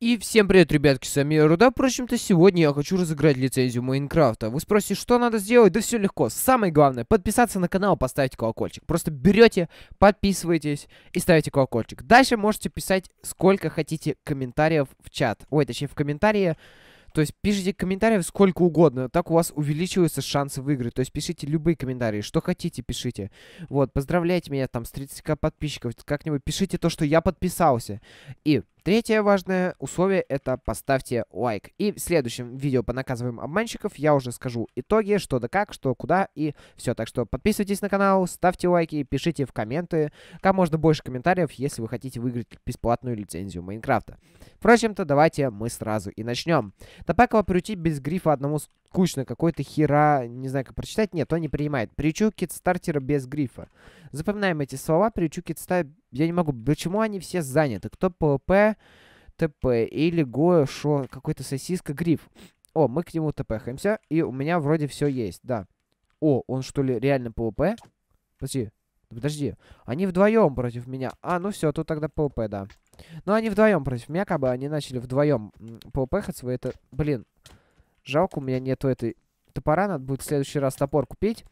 И всем привет, ребятки, с вами Руда. Впрочем-то, сегодня я хочу разыграть лицензию Майнкрафта. Вы спросите, что надо сделать? Да все легко. Самое главное, подписаться на канал, поставить колокольчик. Просто берете, подписываетесь и ставите колокольчик. Дальше можете писать сколько хотите комментариев в чат. Ой, точнее, в комментарии. То есть пишите комментариев сколько угодно, так у вас увеличиваются шансы выиграть. То есть пишите любые комментарии, что хотите, пишите. Вот, поздравляйте меня там с 30к подписчиков, как-нибудь пишите то, что я подписался. И Третье важное условие это поставьте лайк. И в следующем видео по наказываем обманщиков я уже скажу итоги, что да как, что куда и все. Так что подписывайтесь на канал, ставьте лайки, пишите в комменты, как можно больше комментариев, если вы хотите выиграть бесплатную лицензию Майнкрафта. Впрочем-то, давайте мы сразу и начнем. Топаково прийти без грифа одному скучно, какой-то хера, не знаю как прочитать, нет, он не принимает. Причу кит-стартера без грифа. Запоминаем эти слова. Перечу китста я не могу. Почему они все заняты? Кто ПВП, ТП или Гоя, Шо, какой-то сосиска, гриф. О, мы к нему ТПхаемся, и у меня вроде все есть, да. О, он что ли реально ПВП? Подожди, подожди. Они вдвоем против меня. А, ну все, тут тогда ПВП, да. Но ну, они вдвоем против меня, как бы они начали вдвоем ПВПхаться, вы это... Блин, жалко, у меня нету этой топора, надо будет в следующий раз топор купить.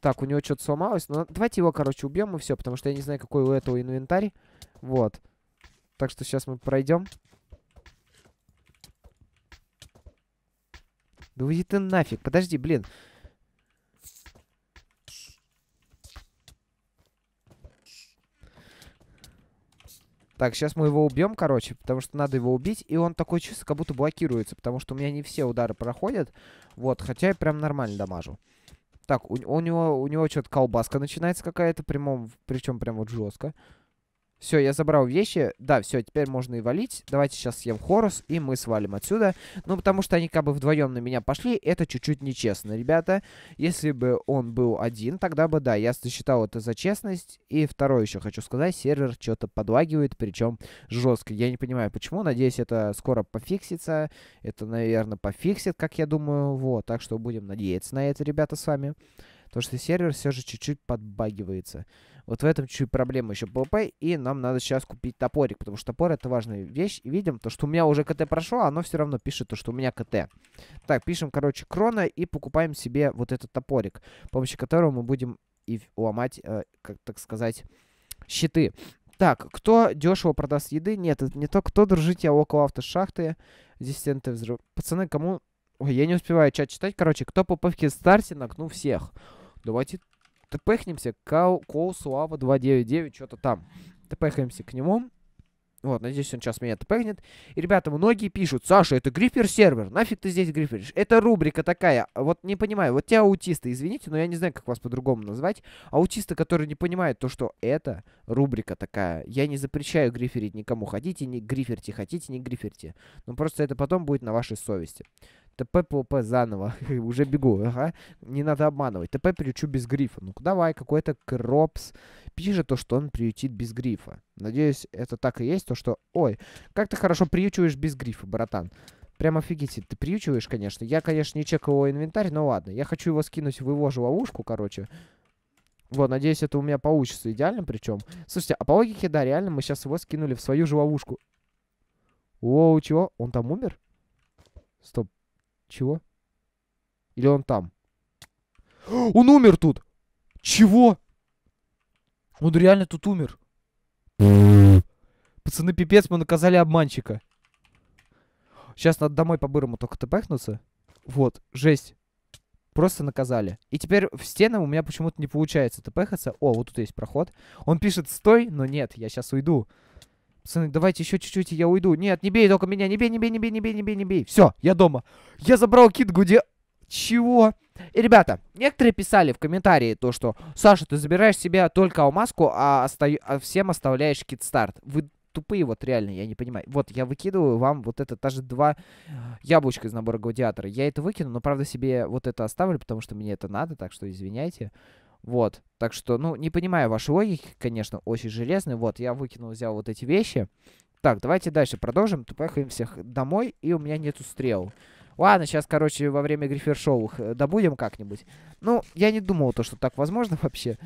Так, у него что-то сломалось. Но давайте его, короче, убьем и все, потому что я не знаю, какой у этого инвентарь. Вот. Так что сейчас мы пройдем. Да уйди ты нафиг. Подожди, блин. Так, сейчас мы его убьем, короче, потому что надо его убить. И он такой чисто как будто блокируется, потому что у меня не все удары проходят. Вот, хотя я прям нормально дамажу. Так, у, у него, у него что-то колбаска начинается какая-то, прямом, причем прям вот жестко. Все, я забрал вещи. Да, все, теперь можно и валить. Давайте сейчас съем Хорус, и мы свалим отсюда. Ну, потому что они как бы вдвоем на меня пошли. Это чуть-чуть нечестно, ребята. Если бы он был один, тогда бы, да, я считал это за честность. И второе еще хочу сказать, сервер что-то подлагивает, причем жестко. Я не понимаю, почему. Надеюсь, это скоро пофиксится. Это, наверное, пофиксит, как я думаю. Вот, так что будем надеяться на это, ребята, с вами. То, что сервер все же чуть-чуть подбагивается. Вот в этом чуть проблема еще ПВП, и нам надо сейчас купить топорик, потому что топор это важная вещь. И видим, то, что у меня уже КТ прошло, а оно все равно пишет, то, что у меня КТ. Так, пишем, короче, крона и покупаем себе вот этот топорик, с помощью которого мы будем и ломать, э, как так сказать, щиты. Так, кто дешево продаст еды? Нет, это не то, кто дружить я около автошахты. Диссиденты взрыв. Пацаны, кому... Ой, я не успеваю чат читать. Короче, кто по пывке старте, нагну всех. Давайте тпхнемся к Коусуава 299, что-то там. Тпхаемся к нему. Вот, надеюсь, он сейчас меня тпхнет. И, ребята, многие пишут, Саша, это грифер-сервер, нафиг ты здесь гриферишь? Это рубрика такая, вот не понимаю, вот те аутисты, извините, но я не знаю, как вас по-другому назвать. Аутисты, которые не понимают то, что это рубрика такая. Я не запрещаю гриферить никому. Хотите, не гриферьте, хотите, не гриферьте. Но просто это потом будет на вашей совести. ТП ПВП заново. Уже бегу. Ага. Не надо обманывать. ТП приучу без грифа. Ну-ка давай, какой-то Кропс пишет то, что он приютит без грифа. Надеюсь, это так и есть, то что... Ой, как ты хорошо приючиваешь без грифа, братан. Прям офигеть, ты приючиваешь, конечно. Я, конечно, не чекал его инвентарь, но ладно. Я хочу его скинуть в его же ловушку, короче. Вот, надеюсь, это у меня получится идеально причем. Слушайте, а по логике, да, реально, мы сейчас его скинули в свою же ловушку. О, чего? Он там умер? Стоп, чего? Или он там? Он умер тут! Чего? Он реально тут умер. Пацаны, пипец, мы наказали обманщика. Сейчас надо домой по-бырому только тпхнуться. Вот, жесть. Просто наказали. И теперь в стену у меня почему-то не получается тпхаться. О, вот тут есть проход. Он пишет «стой», но нет, я сейчас уйду. Пацаны, давайте еще чуть-чуть, и я уйду. Нет, не бей только меня, не бей, не бей, не бей, не бей, не бей, не бей. Все, я дома. Я забрал кит Гуди... Чего? И, ребята, некоторые писали в комментарии то, что «Саша, ты забираешь себе только алмазку, а, остаю... а всем оставляешь кит-старт». Вы тупые, вот реально, я не понимаю. Вот, я выкидываю вам вот это, даже два э, яблочка из набора гладиатора. Я это выкину, но, правда, себе вот это оставлю, потому что мне это надо, так что извиняйте. Вот. Так что, ну, не понимаю вашей логики, конечно, очень железный. Вот, я выкинул, взял вот эти вещи. Так, давайте дальше продолжим. Поехали всех домой, и у меня нету стрел. Ладно, сейчас, короче, во время грифер-шоу э, добудем как-нибудь. Ну, я не думал то, что так возможно вообще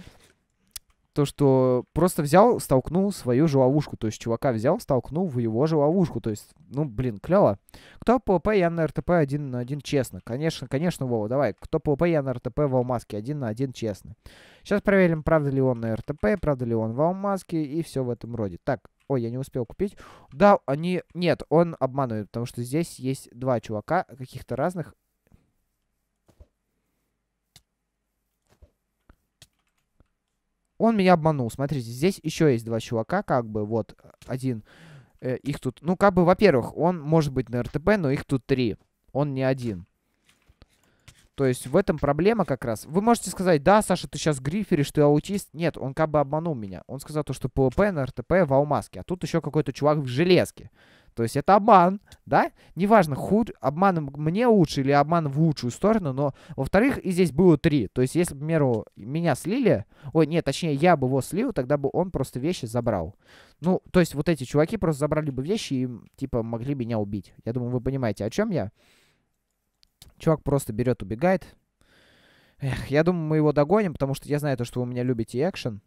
то, что просто взял, столкнул свою же ловушку. То есть чувака взял, столкнул в его же ловушку. То есть, ну, блин, клево. Кто ПВП, я на РТП один на один честно. Конечно, конечно, Вова, давай. Кто ПВП, я на РТП в Алмазке один на один честно. Сейчас проверим, правда ли он на РТП, правда ли он в Алмазке и все в этом роде. Так, ой, я не успел купить. Да, они... Нет, он обманывает, потому что здесь есть два чувака каких-то разных. Он меня обманул. Смотрите, здесь еще есть два чувака, как бы, вот, э, один, э, их тут, ну, как бы, во-первых, он может быть на РТП, но их тут три, он не один. То есть в этом проблема как раз. Вы можете сказать, да, Саша, ты сейчас гриферишь, ты аутист. Нет, он как бы обманул меня. Он сказал то, что ПВП на РТП в алмазке, а тут еще какой-то чувак в железке. То есть это обман, да? Неважно, худ, обман мне лучше или обман в лучшую сторону, но, во-вторых, и здесь было три. То есть если, к примеру, меня слили, ой, нет, точнее, я бы его слил, тогда бы он просто вещи забрал. Ну, то есть вот эти чуваки просто забрали бы вещи и, типа, могли меня убить. Я думаю, вы понимаете, о чем я. Чувак просто берет, убегает. Эх, я думаю, мы его догоним, потому что я знаю то, что вы меня любите экшен.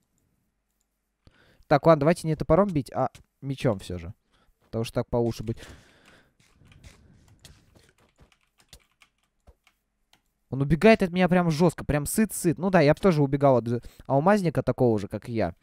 Так, ладно, давайте не топором бить, а мечом все же потому что так получше быть. Он убегает от меня прям жестко, прям сыт-сыт. Ну да, я бы тоже убегал от алмазника такого же, как и я.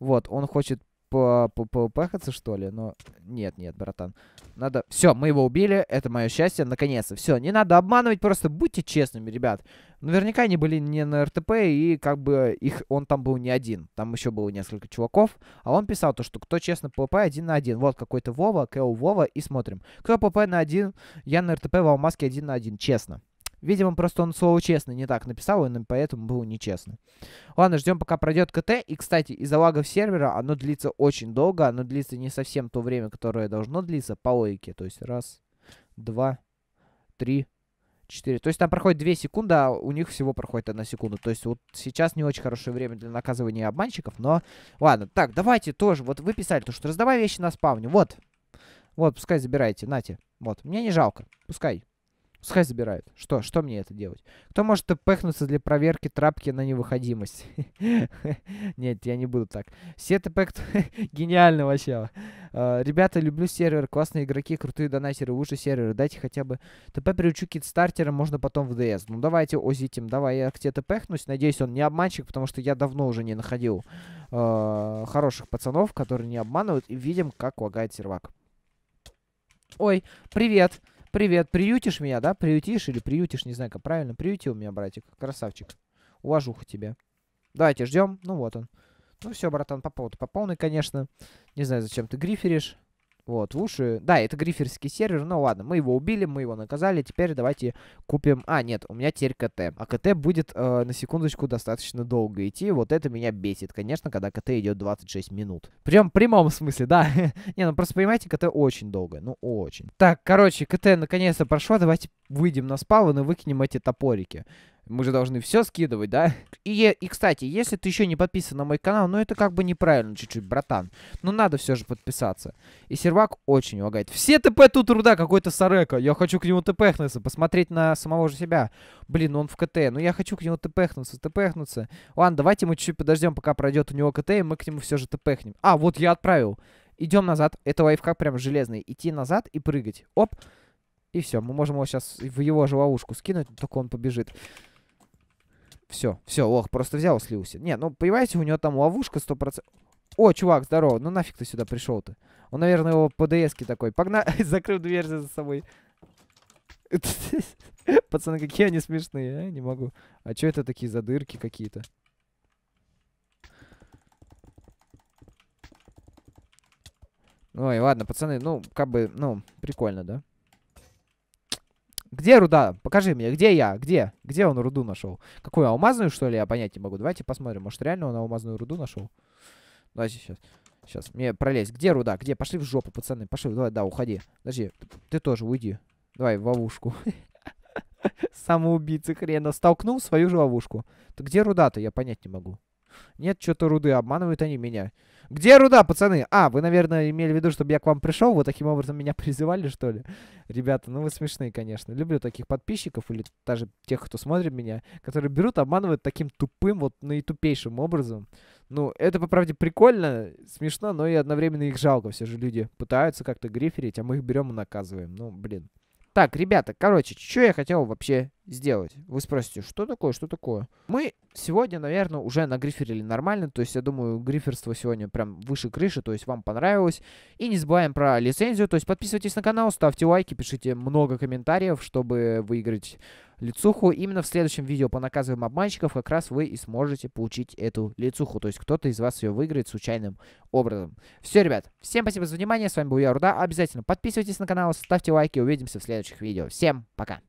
Вот, он хочет по -по поупахаться, что ли? Но нет, нет, братан. Надо... Все, мы его убили, это мое счастье, наконец-то. Все, не надо обманывать, просто будьте честными, ребят. Наверняка они были не на РТП, и как бы их он там был не один. Там еще было несколько чуваков, а он писал то, что кто честно пп один на один. Вот какой-то Вова, Кэл Вова, и смотрим. Кто пп на один, я на РТП в Алмазке один на один, честно. Видимо, просто он слово честно не так написал, и поэтому был нечестно Ладно, ждем, пока пройдет КТ. И, кстати, из-за лагов сервера оно длится очень долго. Оно длится не совсем то время, которое должно длиться по логике. То есть раз, два, три, четыре То есть там проходит две секунды, а у них всего проходит одна секунда. То есть вот сейчас не очень хорошее время для наказывания обманщиков, но ладно. Так, давайте тоже. Вот вы писали, то, что раздавай вещи на спавне. Вот. Вот, пускай забирайте. Нате. Вот. Мне не жалко. Пускай. Пускай забирают. Что? Что мне это делать? Кто может тпхнуться для проверки трапки на невыходимость? Нет, я не буду так. Все тп... Гениально вообще. А, ребята, люблю сервер. Классные игроки, крутые донатеры, лучше сервер. Дайте хотя бы... ТП приучу кит-стартера, можно потом в ДС. Ну, давайте озитим. Давай я к тебе тпхнусь. Надеюсь, он не обманщик, потому что я давно уже не находил а, хороших пацанов, которые не обманывают. И видим, как лагает сервак. Ой, привет. Привет. Привет, приютишь меня, да? Приютишь или приютишь, не знаю, как правильно. Приютил меня, братик. Красавчик. Уважуха тебе. Давайте ждем. Ну вот он. Ну все, братан, по поводу по полной, конечно. Не знаю, зачем ты гриферишь. Вот, в уши. Да, это гриферский сервер. но ну ладно, мы его убили, мы его наказали. Теперь давайте купим... А, нет, у меня теперь КТ. А КТ будет, э, на секундочку, достаточно долго идти. Вот это меня бесит, конечно, когда КТ идет 26 минут. Прям в прямом смысле, да. Не, ну просто понимаете, КТ очень долго. Ну, очень. Так, короче, КТ наконец-то прошло. Давайте выйдем на спавн и выкинем эти топорики мы же должны все скидывать, да? И, и, кстати, если ты еще не подписан на мой канал, ну это как бы неправильно чуть-чуть, братан. Но ну, надо все же подписаться. И сервак очень лагает. Все ТП тут труда какой-то Сарека. Я хочу к нему тпхнуться, посмотреть на самого же себя. Блин, он в КТ. Ну я хочу к нему тпхнуться, тпхнуться. Ладно, давайте мы чуть-чуть подождем, пока пройдет у него КТ, и мы к нему все же тпхнем. А, вот я отправил. Идем назад. Это лайфхак прям железный. Идти назад и прыгать. Оп. И все, мы можем его сейчас в его же ловушку скинуть, только он побежит. Все, все, ох, просто взял слился. Не, ну, понимаете, у него там ловушка 100%. О, чувак, здорово. Ну, нафиг ты сюда пришел-то? Он, наверное, его по ДСке такой. Погнали, закрыл дверь за собой. Пацаны, какие они смешные, а? Не могу. А что это такие за дырки какие-то? Ой, ладно, пацаны, ну, как бы, ну, прикольно, да? Где руда? Покажи мне, где я? Где? Где он руду нашел? Какую алмазную, что ли? Я понять не могу. Давайте посмотрим. Может, реально он алмазную руду нашел? Давайте сейчас. Сейчас, мне пролезть. Где руда? Где? Пошли в жопу, пацаны. Пошли, давай, да, уходи. Подожди, ты, тоже уйди. Давай в ловушку. Самоубийцы хрена. Столкнул свою же ловушку. Ты где руда-то? Я понять не могу. Нет, что-то руды, обманывают они меня. Где руда, пацаны? А, вы, наверное, имели в виду, чтобы я к вам пришел, вот таким образом меня призывали, что ли? Ребята, ну вы смешные, конечно. Люблю таких подписчиков или даже тех, кто смотрит меня, которые берут, обманывают таким тупым, вот наитупейшим образом. Ну, это, по правде, прикольно, смешно, но и одновременно их жалко. Все же люди пытаются как-то гриферить, а мы их берем и наказываем. Ну, блин. Так, ребята, короче, что я хотел вообще сделать. Вы спросите, что такое, что такое? Мы сегодня, наверное, уже нагриферили нормально, то есть, я думаю, гриферство сегодня прям выше крыши, то есть, вам понравилось. И не забываем про лицензию, то есть, подписывайтесь на канал, ставьте лайки, пишите много комментариев, чтобы выиграть лицуху. Именно в следующем видео по наказываем обманщиков как раз вы и сможете получить эту лицуху, то есть, кто-то из вас ее выиграет случайным образом. Все, ребят, всем спасибо за внимание, с вами был я, Руда, обязательно подписывайтесь на канал, ставьте лайки, увидимся в следующих видео. Всем пока!